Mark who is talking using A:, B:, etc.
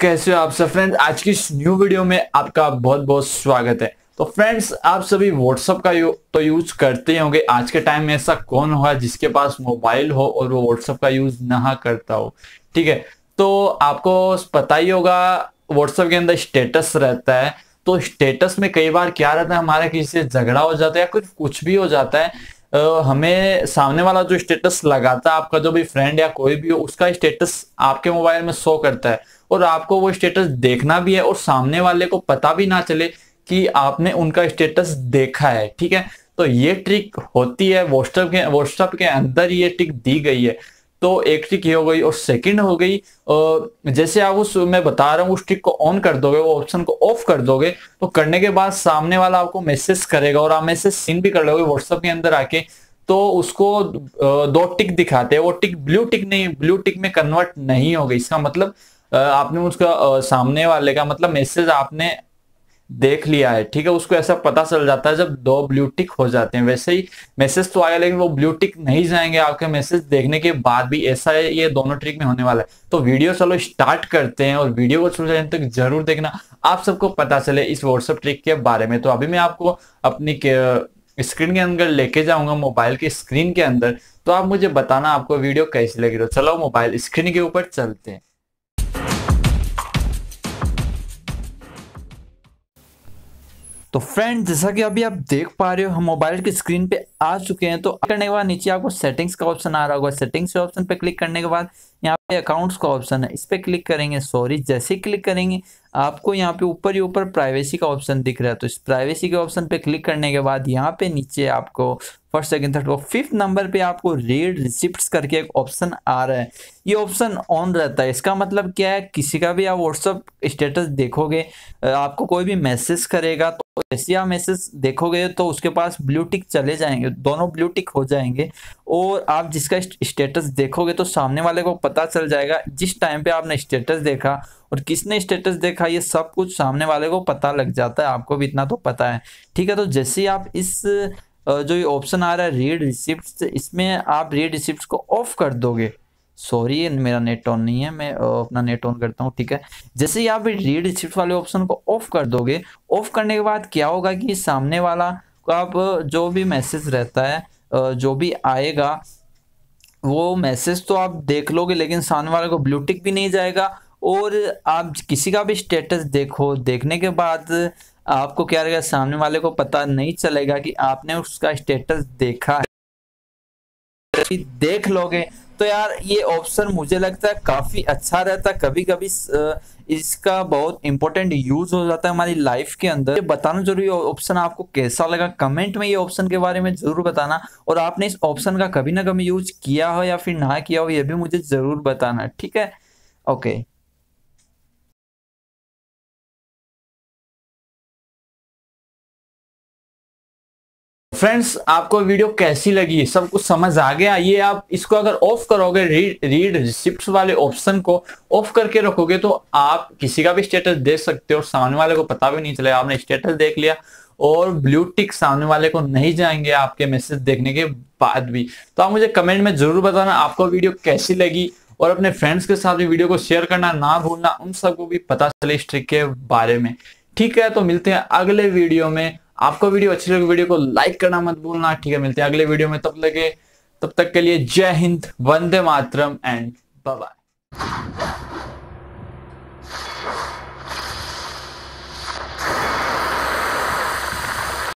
A: कैसे हो आप सब फ्रेंड्स आज की इस न्यू वीडियो में आपका बहुत बहुत स्वागत है तो फ्रेंड्स आप सभी व्हाट्सअप का यू, तो यूज करते ही होंगे आज के टाइम में ऐसा कौन होगा जिसके पास मोबाइल हो और वो व्हाट्सअप का यूज ना करता हो ठीक है तो आपको पता ही होगा व्हाट्सअप के अंदर स्टेटस रहता है तो स्टेटस में कई बार क्या रहता है हमारा किसी से झगड़ा हो जाता है या कुछ कुछ भी हो जाता है हमें सामने वाला जो स्टेटस लगाता है आपका जो भी फ्रेंड या कोई भी हो उसका स्टेटस आपके मोबाइल में शो करता है और आपको वो स्टेटस देखना भी है और सामने वाले को पता भी ना चले कि आपने उनका स्टेटस देखा है ठीक है तो ये ट्रिक होती है व्हाट्सएप के व्हाट्सएप के अंदर ये ट्रिक दी गई है तो एक ट्रिक ये हो गई और सेकंड हो गई जैसे आप उस मैं बता रहा हूँ उस ट्रिक को ऑन कर दोगे वो ऑप्शन को ऑफ कर दोगे तो करने के बाद सामने वाला आपको मैसेज करेगा और आप मैसेज सीन भी कर लोगे व्हाट्सएप के अंदर आके तो उसको दो टिक दिखाते हैं वो टिक ब्लू टिक नहीं ब्लू टिक में कन्वर्ट नहीं गई इसका मतलब आपने उसका सामने वाले का मतलब मैसेज आपने देख लिया है ठीक है उसको ऐसा पता चल जाता है जब दो ब्लू टिक हो जाते हैं वैसे ही मैसेज तो आया लेकिन वो ब्लू टिक नहीं जाएंगे आपके मैसेज देखने के बाद भी ऐसा है ये दोनों ट्रिक में होने वाला है तो वीडियो चलो स्टार्ट करते हैं और वीडियो को छोड़ तक जरूर देखना आप सबको पता चले इस व्हाट्सअप ट्रिक के बारे में तो अभी मैं आपको अपनी स्क्रीन के अंदर लेके जाऊंगा मोबाइल के स्क्रीन के अंदर तो आप मुझे बताना आपको वीडियो कैसी लगी तो चलो मोबाइल स्क्रीन के ऊपर चलते हैं
B: तो फ्रेंड जैसा कि अभी आप देख पा रहे हो हम मोबाइल की स्क्रीन पे आ चुके हैं तो करने के बाद नीचे आपको सेटिंग्स का ऑप्शन आ रहा होगा सेटिंग्स के ऑप्शन पे क्लिक करने के बाद यहाँ पे अकाउंट्स का ऑप्शन है इस पर क्लिक करेंगे सॉरी जैसे क्लिक करेंगे आपको यहाँ पे ऊपर ही ऊपर प्राइवेसी का ऑप्शन दिख रहा है तो इस प्राइवेसी के ऑप्शन पे क्लिक करने के बाद यहाँ पे नीचे आपको फर्स्ट सेकंड थर्ड और फिफ्थ नंबर पे आपको रीड रिसिप्ट करके एक ऑप्शन आ रहा है ये ऑप्शन ऑन रहता है इसका मतलब क्या है किसी का भी आप व्हाट्सअप स्टेटस देखोगे आपको कोई भी मैसेज करेगा तो एशिया मैसेज देखोगे तो उसके पास ब्लू टिक चले जाएंगे दोनों ब्लू टिक हो जाएंगे और आप जिसका स्टेटस देखोगे तो सामने वाले को पता चल जाएगा जिस टाइम पे आपने स्टेटस देखा और किसने स्टेटस देखा ये सब कुछ सामने वाले को पता लग जाता है आपको भी इतना तो पता है ठीक है तो जैसे आप इस जो ये ऑप्शन आ रहा है रीड रिसिप्ट इसमें आप रीड रिसिप्ट को ऑफ कर दोगे सॉरी मेरा नेट ऑन नहीं है मैं अपना नेट ऑन करता हूँ ठीक है जैसे ही आप रीड रिसिप्ट वाले ऑप्शन को ऑफ कर दोगे ऑफ करने के बाद क्या होगा कि सामने वाला को आप जो भी मैसेज रहता है जो भी आएगा वो मैसेज तो आप देख लोगे लेकिन सामने वाले को ब्लूटिक भी नहीं जाएगा और आप किसी का भी स्टेटस देखो देखने के बाद आपको क्या रहेगा सामने वाले को पता नहीं चलेगा कि आपने उसका स्टेटस देखा है देख लोगे तो यार ये ऑप्शन मुझे लगता है काफी अच्छा रहता है कभी कभी इसका बहुत इंपॉर्टेंट यूज हो जाता है हमारी लाइफ के अंदर ये बताना जरूरी ऑप्शन आपको कैसा लगा कमेंट में ये ऑप्शन के बारे में जरूर बताना और आपने इस ऑप्शन का कभी ना कभी यूज किया हो या फिर ना किया हो ये भी मुझे जरूर बताना ठीक है ओके
A: फ्रेंड्स आपको वीडियो कैसी लगी सब कुछ समझ आ गया ये आप इसको अगर ऑफ करोगे रीड रीड रिसिप्ट वाले ऑप्शन को ऑफ करके रखोगे तो आप किसी का भी स्टेटस देख सकते हो और सामने वाले को पता भी नहीं चलेगा आपने स्टेटस देख लिया और ब्लू टिक सामने वाले को नहीं जाएंगे आपके मैसेज देखने के बाद भी तो आप मुझे कमेंट में जरूर बताना आपको वीडियो कैसी लगी और अपने फ्रेंड्स के साथ भी वीडियो को शेयर करना ना भूलना उन सबको भी पता चले इस ट्रिक के बारे में ठीक है तो मिलते हैं अगले वीडियो में आपको वीडियो अच्छी लगी वीडियो को लाइक करना मत भूलना ठीक है मिलते हैं अगले वीडियो में तब लगे तब तक के लिए जय हिंद वंदे मातरम एंड बाय